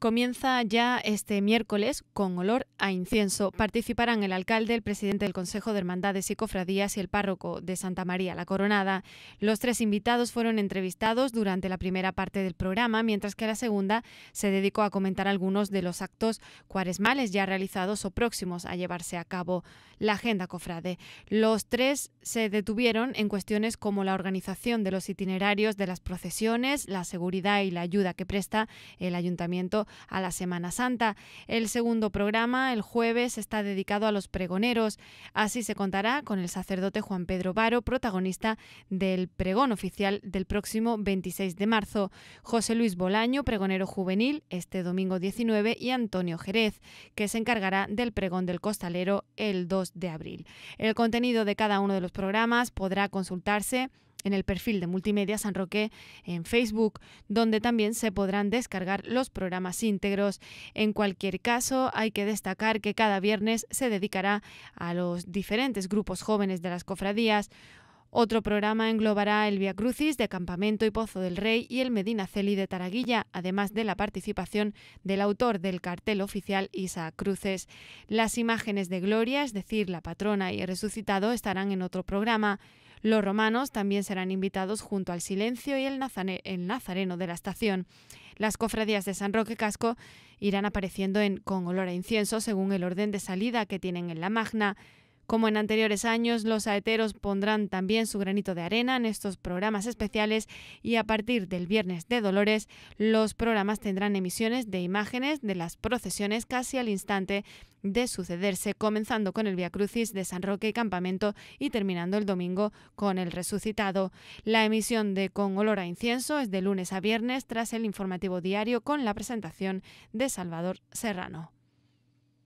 comienza ya este miércoles con olor a incienso. Participarán el alcalde, el presidente del Consejo de Hermandades y Cofradías y el párroco de Santa María la Coronada. Los tres invitados fueron entrevistados durante la primera parte del programa, mientras que la segunda se dedicó a comentar algunos de los actos cuaresmales ya realizados o próximos a llevarse a cabo la agenda cofrade. Los tres se detuvieron en cuestiones como la organización de los itinerarios de las procesiones, la seguridad y la ayuda que presta el ayuntamiento a la Semana Santa. El segundo programa, el jueves, está dedicado a los pregoneros. Así se contará con el sacerdote Juan Pedro Varo, protagonista del pregón oficial del próximo 26 de marzo. José Luis Bolaño, pregonero juvenil, este domingo 19, y Antonio Jerez, que se encargará del pregón del costalero el 2 de abril. El contenido de cada uno de los programas podrá consultarse en el perfil de Multimedia San Roque en Facebook, donde también se podrán descargar los programas íntegros. En cualquier caso, hay que destacar que cada viernes se dedicará a los diferentes grupos jóvenes de las cofradías otro programa englobará el Via Crucis de Campamento y Pozo del Rey y el Medina Celi de Taraguilla, además de la participación del autor del cartel oficial Isaac Cruces. Las imágenes de Gloria, es decir, la patrona y el resucitado, estarán en otro programa. Los romanos también serán invitados junto al silencio y el, el nazareno de la estación. Las cofradías de San Roque Casco irán apareciendo en, con olor a incienso según el orden de salida que tienen en la magna. Como en anteriores años, los saeteros pondrán también su granito de arena en estos programas especiales y a partir del viernes de Dolores, los programas tendrán emisiones de imágenes de las procesiones casi al instante de sucederse, comenzando con el Via Crucis de San Roque y Campamento y terminando el domingo con el Resucitado. La emisión de Con Olor a Incienso es de lunes a viernes tras el informativo diario con la presentación de Salvador Serrano.